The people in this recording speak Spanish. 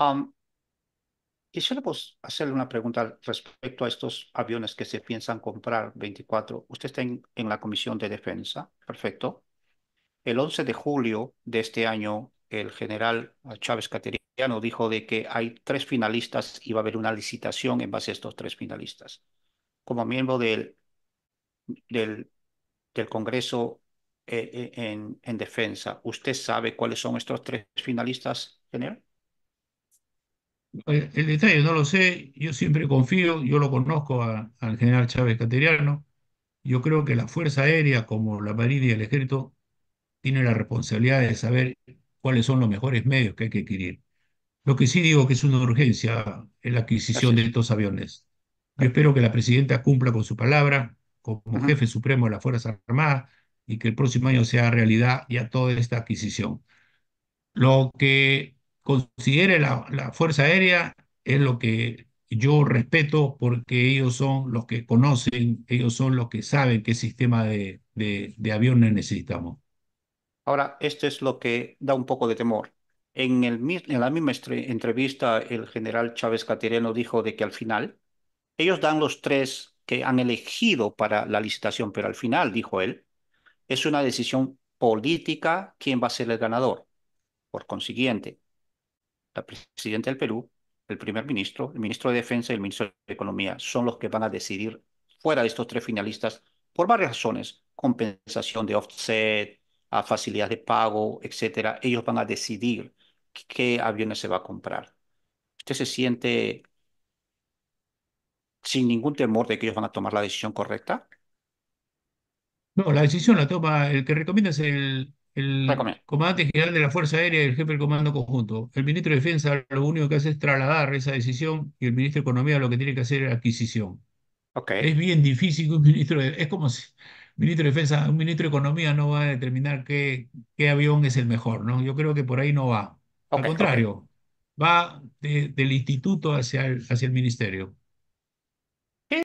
Um, quisiera pues, hacerle una pregunta respecto a estos aviones que se piensan comprar 24. Usted está en, la Comisión de Defensa, perfecto. El 11 de julio de este año, el general Chávez Cateriano dijo de que hay tres finalistas y va a haber una licitación en base a estos tres finalistas. Como miembro del, del, del Congreso eh, eh, en, en Defensa, ¿usted sabe cuáles son estos tres finalistas, general? Eh, el, detalle no lo sé, yo siempre confío, yo lo conozco al general Chávez Cateriano, yo creo que la Fuerza Aérea, como la Marina y el Ejército, tiene la responsabilidad de saber cuáles son los mejores medios que hay que adquirir. Lo que sí digo que es una urgencia en la adquisición de estos aviones. Yo espero que la presidenta cumpla con su palabra como jefe supremo de las Fuerzas Armadas y que el próximo año sea realidad ya toda esta adquisición. Lo que considere la, Fuerza Aérea es lo que yo respeto porque ellos son los que conocen, ellos son los que saben qué sistema de, aviones necesitamos. Ahora, esto es lo que da un poco de temor. En, el, en la misma entrevista, el general Chávez Catereno dijo de que al final, ellos dan los tres que han elegido para la licitación, pero al final, dijo él, es una decisión política quién va a ser el ganador. Por consiguiente, la presidenta del Perú, el primer ministro, el ministro de Defensa y el ministro de Economía son los que van a decidir fuera de estos tres finalistas por varias razones, compensación de offset, a facilidad de pago, etcétera. Ellos van a decidir qué aviones se va a comprar. Usted se siente sin ningún temor de que ellos van a tomar la decisión correcta. No, la decisión la toma, el que recomienda es el, el comandante general de la Fuerza Aérea y el jefe del Comando Conjunto. El ministro de Defensa lo único que hace es trasladar esa decisión y el ministro de Economía lo que tiene que hacer es la adquisición. Es bien difícil que un ministro de... Es como si ministro de Defensa, un ministro de Economía no va a determinar qué, qué avión es el mejor, ¿no? Yo creo que por ahí no va. Al contrario, va del instituto hacia hacia el ministerio.